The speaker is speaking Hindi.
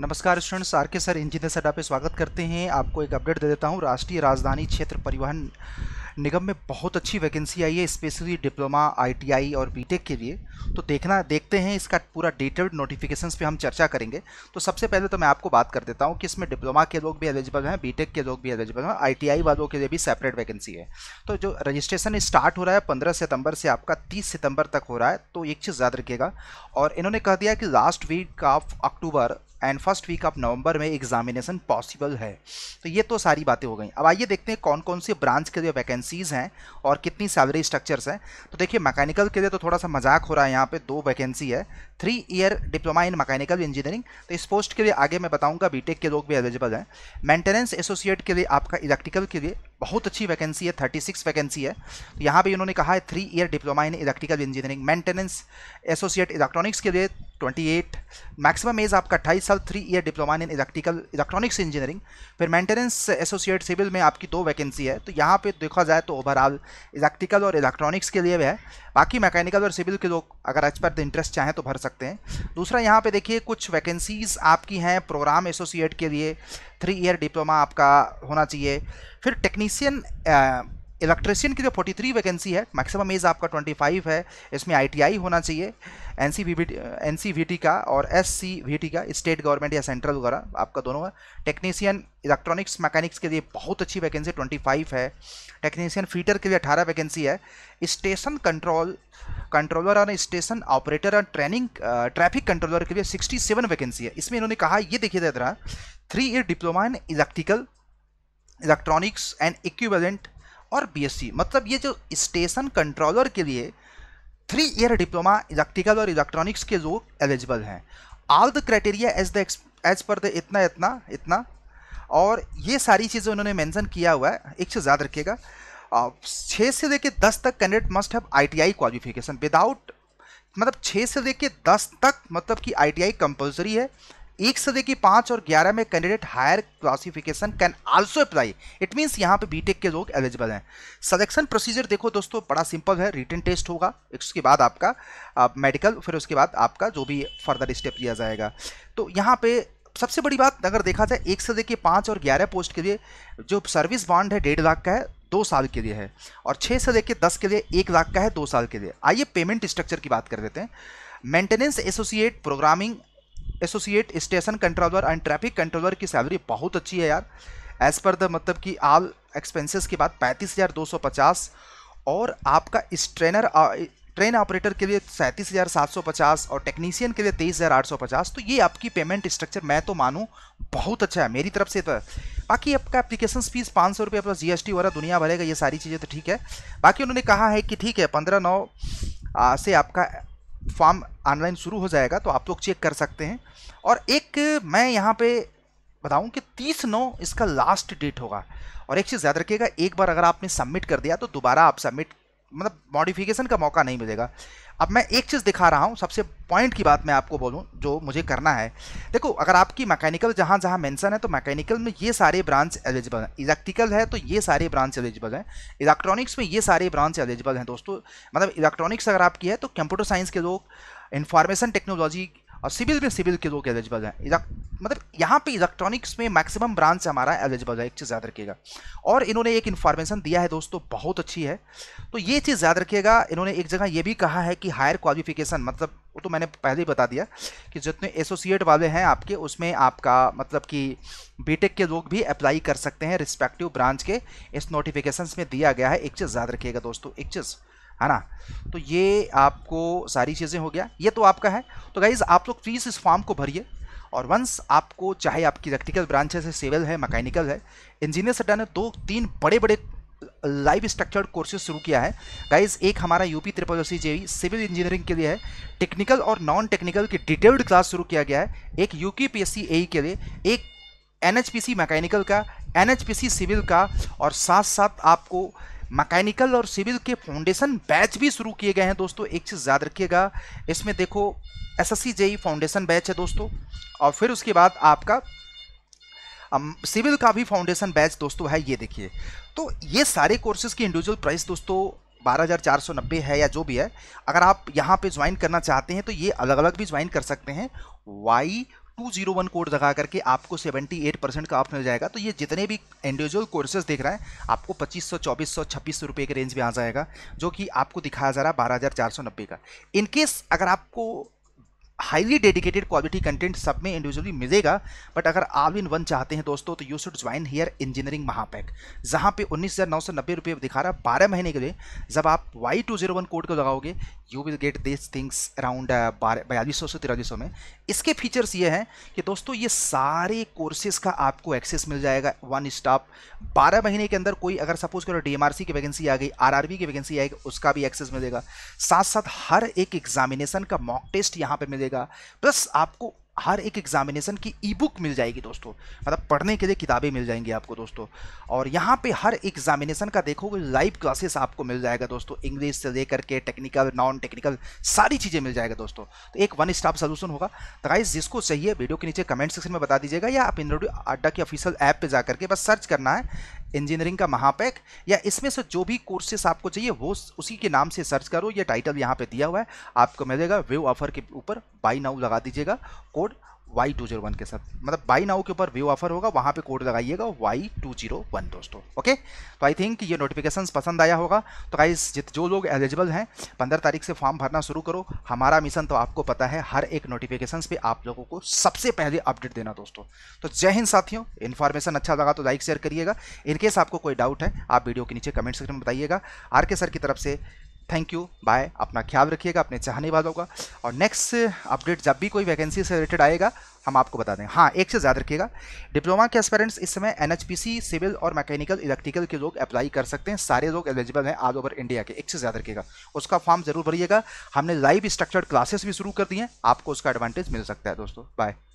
नमस्कार students R K sir engineer sir पे स्वागत करते हैं आपको एक अपडेट दे देता हूँ राष्ट्रीय राजधानी क्षेत्र परिवहन निगम में बहुत अच्छी वैकेंसी आई है स्पेशली डिप्लोमा आईटीआई और बीटेक के लिए तो देखना देखते हैं इसका पूरा डिटेल्ड नोटिफिकेशंस पे हम चर्चा करेंगे तो सबसे पहले तो मैं आपको बात कर देता हूँ कि इसमें डिप्लोमा के लोग भी एलिजिबल हैं बीटेक के लोग भी एलिजिबल हैं आईटीआई वालों के लिए भी सेपरेट वैकेंसी है तो जो रजिस्ट्रेशन स्टार्ट हो रहा है पंद्रह सितंबर से आपका तीस सितंबर तक हो रहा है तो एक चीज़ याद रखिएगा और इन्होंने कह दिया कि last week of October and first week of November में एग्जामिनेशन पॉसिबल है तो ये तो सारी बातें हो गई अब आइए देखते हैं कौन कौन सी ब्रांच के लिए वैकेंसीज़ हैं और कितनी सैलरी स्ट्रक्चर्स हैं तो देखिए मैकेनिकल के लिए तो थोड़ा सा मजाक हो रहा है यहाँ पे दो वैकेंसी है three year diploma in mechanical engineering तो इस पोस्ट के लिए आगे मैं बताऊँगा बी के लोग भी एलिजिबल हैं मैंटेनेंस एसोसिएट के लिए आपका इलेक्ट्रिकल के लिए बहुत अच्छी वैकेंसी है थर्टी सिक्स वैकेंसी है तो यहाँ पर इन्होंने कहा है three year diploma in electrical engineering maintenance associate electronics के लिए 28 मैक्सिमम एज आपका अट्ठाईस साल three year diploma in electrical electronics engineering फिर मेंटेनेंस एसोसिएट सिविल में आपकी दो वैकेंसी है तो यहाँ पे देखा जाए तो ओवरऑल इलेक्ट्रिकल और इलेक्ट्रॉनिक्स के लिए भी है बाकी मैकेनिकल और सिविल के लोग अगर एज पर इंटरेस्ट चाहें तो भर सकते हैं दूसरा यहाँ पर देखिए कुछ वैकेंसीज़ आपकी हैं प्रोग्राम एसोसिएट के लिए थ्री ईयर डिप्लोमा आपका होना चाहिए फिर टेक्नीसियन इलेक्ट्रिशियन की जो 43 वैकेंसी है मैक्सिमम एज आपका 25 है इसमें आईटीआई होना चाहिए एन सी का और एस का स्टेट गवर्नमेंट या सेंट्रल वगैरह आपका दोनों है टेक्नीसियन इलेक्ट्रॉनिक्स मैकेनिक्स के लिए बहुत अच्छी वैकेंसी 25 है टेक्नीसियन फीटर के लिए 18 वैकेंसी है स्टेशन कंट्रोल कंट्रोलर और स्टेशन ऑपरेटर और ट्रेनिंग ट्रैफिक कंट्रोलर के लिए सिक्सटी वैकेंसी है इसमें इन्होंने कहा ये देखिए जरा three year diploma in electrical electronics and equivalent और बीएससी मतलब ये जो स्टेशन कंट्रोलर के लिए थ्री ईयर डिप्लोमा इलेक्ट्रिकल और इलेक्ट्रॉनिक्स के लोग एलिजिबल हैं all the criteria age the age per the इतना इतना इतना और ये सारी चीज़ें उन्होंने मेंशन किया हुआ है एक से ज़्यादा रखिएगा छः से लेके दस तक candidate must have ITI qualification without मतलब छः से लेके दस तक मतलब कि आईटीआई कंपलसरी है एक सदी की पांच और ग्यारह में candidate higher classification can also apply it means यहाँ पे बीटेक के लोग एलिजिबल हैं सलेक्शन प्रोसीजर देखो दोस्तों बड़ा सिंपल है रिटर्न टेस्ट होगा उसके बाद आपका मेडिकल फिर उसके बाद आपका जो भी फर्दर स्टेप लिया जाएगा तो यहाँ पे सबसे बड़ी बात अगर देखा जाए एक सदी के पाँच और ग्यारह पोस्ट के लिए जो सर्विस बॉन्ड है डेढ़ लाख का है दो साल के लिए है और छः से लेकर दस के लिए एक लाख का है दो साल के लिए आइए पेमेंट स्ट्रक्चर की बात कर देते हैं maintenance associate programming associate station controller and traffic controller की सैलरी बहुत अच्छी है यार एज पर द मतलब कि आल एक्सपेंसेस के बाद पैंतीस हज़ार दो सौ पचास और आपका इस ट्रेनर ट्रेन ऑपरेटर के लिए सैंतीस हज़ार सात सौ पचास और टेक्नीशियन के लिए तेईस हज़ार आठ सौ पचास तो ये आपकी पेमेंट स्ट्रक्चर मैं तो मानूँ बहुत अच्छा है मेरी तरफ से तो बाकी आपका एप्लीकेशन फीस पाँच सौ रुपये प्लस जी एस टी वगैरह दुनिया भरेगा ये सारी चीज़ें तो ठीक है बाकी उन्होंने कहा है कि ठीक है पंद्रह नौ आ, से आपका फॉर्म ऑनलाइन शुरू हो जाएगा तो आप लोग चेक कर सकते हैं और एक मैं यहाँ पे बताऊँ कि तीस नौ इसका लास्ट डेट होगा और एक चीज़ याद रखिएगा एक बार अगर आपने सबमिट कर दिया तो दोबारा आप सबमिट मतलब मॉडिफिकेशन का मौका नहीं मिलेगा अब मैं एक चीज़ दिखा रहा हूँ सबसे पॉइंट की बात मैं आपको बोलूँ जो मुझे करना है देखो अगर आपकी मैकेनिकल जहाँ जहाँ मेंशन है तो मैकेनिकल में ये सारे ब्रांच एलिजिबल हैं इलेक्ट्रिकल है तो ये सारे ब्रांच एलिजिबल हैं इलेक्ट्रॉनिक्स में ये सारे ब्रांच एलिजिबल हैं दोस्तों मतलब इलेक्ट्रॉनिक्स अगर आपकी है तो कंप्यूटर साइंस के लोग इन्फॉर्मेशन टेक्नोलॉजी और सिविल में सिविल के लोग एलिजिबल हैं मतलब यहाँ पे इलेक्ट्रॉनिक्स में मैक्सिमम ब्रांच हमारा एलिजिबल है एक चीज़ याद रखिएगा और इन्होंने एक इन्फॉर्मेशन दिया है दोस्तों बहुत अच्छी है तो ये चीज़ याद रखिएगा इन्होंने एक जगह ये भी कहा है कि हायर क्वालिफिकेशन मतलब वो तो मैंने पहले ही बता दिया कि जितने एसोसिएट वाले हैं आपके उसमें आपका मतलब कि बीटेक के लोग भी अप्लाई कर सकते हैं रिस्पेक्टिव ब्रांच के इस नोटिफिकेशन में दिया गया है एक चीज़ याद रखिएगा दोस्तों एक चीज़ है ना तो ये आपको सारी चीज़ें हो गया ये तो आपका है तो गाइज़ आप लोग प्लीज़ इस फॉर्म को भरिए और वंस आपको चाहे आपकी इलेक्ट्रिकल ब्रांच है सिविल है मैकेनिकल है इंजीनियर सड्डा ने दो तीन बड़े बड़े लाइव स्ट्रक्चर्ड कोर्सेज शुरू किया है गाइज एक हमारा UP triple C J civil engineering के लिए है टेक्निकल और नॉन टेक्निकल की डिटेल्ड क्लास शुरू किया गया है एक यू की पी के लिए एक एन मैकेनिकल का एन सिविल का और साथ साथ आपको मैकेनिकल और सिविल के फाउंडेशन बैच भी शुरू किए गए हैं दोस्तों एक चीज़ याद रखिएगा इसमें देखो S S e foundation batch है दोस्तों और फिर उसके बाद आपका सिविल का भी फाउंडेशन बैच दोस्तों है ये देखिए तो ये सारे कोर्सेज की इंडिविजुअल प्राइस दोस्तों बारह है या जो भी है अगर आप यहाँ पे ज्वाइन करना चाहते हैं तो ये अलग अलग भी ज्वाइन कर सकते हैं वाई 201 कोड लगा करके आपको 78 परसेंट का ऑफ मिल जाएगा तो ये जितने भी इंडिविजुअल कोर्सेज देख रहा है आपको 2500 2400 2600 रुपए के रेंज में आ जाएगा जो कि आपको दिखाया जा रहा है बारह का इनकेस अगर आपको हाईली डेडिकेटेड क्वालिटी कंटेंट सब में इंडिविजुअली मिलेगा बट अगर आप इन वन चाहते हैं दोस्तों तो you should join here engineering महापैक जहाँ पे उन्नीस हज़ार नौ सौ नब्बे रुपये दिखा रहा बारह महीने के लिए जब आप Y two zero one code को लगाओगे you will get this things around बयालीस सौ से तिरालीस सौ में इसके फीचर्स ये हैं कि दोस्तों ये सारे कोर्सेज का आपको एक्सेस मिल जाएगा वन स्टॉप बारह महीने के अंदर कोई अगर सपोज करो डी एम आर सी की वैकेंसी आ गई आर आर बी की वैकेंसी आएगी उसका भी एक्सेस मिलेगा साथ साथ हर एक एग्जामिनेशन का मॉक टेस्ट यहाँ पर मिलेगा मिलेगा प्लस आपको हर एक एग्जामिनेशन की ई बुक मिल जाएगी दोस्तों मतलब पढ़ने के लिए किताबें मिल जाएंगी आपको दोस्तों और यहाँ पे हर एग्जामिनेशन का देखोगे लाइव क्लासेस आपको मिल जाएगा दोस्तों इंग्लिश से लेकर के टेक्निकल नॉन टेक्निकल सारी चीज़ें मिल जाएगा दोस्तों तो एक वन स्टॉप सोल्यूशन होगा तो गाइज जिसको चाहिए वीडियो के नीचे कमेंट सेक्शन में बता दीजिएगा या आप इंद्रोडी अड्डा के ऑफिशियल ऐप पर जाकर के बस सर्च करना है इंजीनियरिंग का महापैक या इसमें से जो भी कोर्सेस आपको चाहिए वो उसी के नाम से सर्च करो ये टाइटल यहाँ पे दिया हुआ है आपको मिलेगा व्यू ऑफर के ऊपर बाई नाउ लगा दीजिएगा code Y two zero one के साथ मतलब बाई नाउ के ऊपर व्यू ऑफर होगा वहां पे कोड लगाइएगा वाई टू जीरो वन दोस्तों ओके तो आई थिंक ये नोटिफिकेशन पसंद आया होगा तो गाइस जित जो लोग एलिजिबल हैं पंद्रह तारीख से फॉर्म भरना शुरू करो हमारा मिशन तो आपको पता है हर एक नोटिफिकेशन पे आप लोगों को सबसे पहले अपडेट देना दोस्तों तो जय हिंद साथियों इन्फॉर्मेशन अच्छा लगा तो लाइक शेयर करिएगा इनकेस आपको कोई डाउट है आप वीडियो के नीचे कमेंट सेक्शन में बताइएगा आर के सर की तरफ से थैंक यू बाय अपना ख्याल रखिएगा अपने चाहने वालों का और नेक्स्ट अपडेट जब भी कोई वैकेंसी से रिलेटेड आएगा हम आपको बता दें हाँ एक से ज़्यादा रखिएगा डिप्लोमा के एस्पेरेंट्स इस समय एन सिविल और मैकेनिकल इलेक्ट्रिकल के लोग अप्लाई कर सकते हैं सारे लोग एलिजिबल हैं ऑल ओवर इंडिया के एक से ज़्यादा रखिएगा उसका फॉर्म जरूर भरिएगा हमने लाइव स्ट्रक्चर्ड क्लासेस भी शुरू कर दिए हैं आपको उसका एडवांटेज मिल सकता है दोस्तों बाय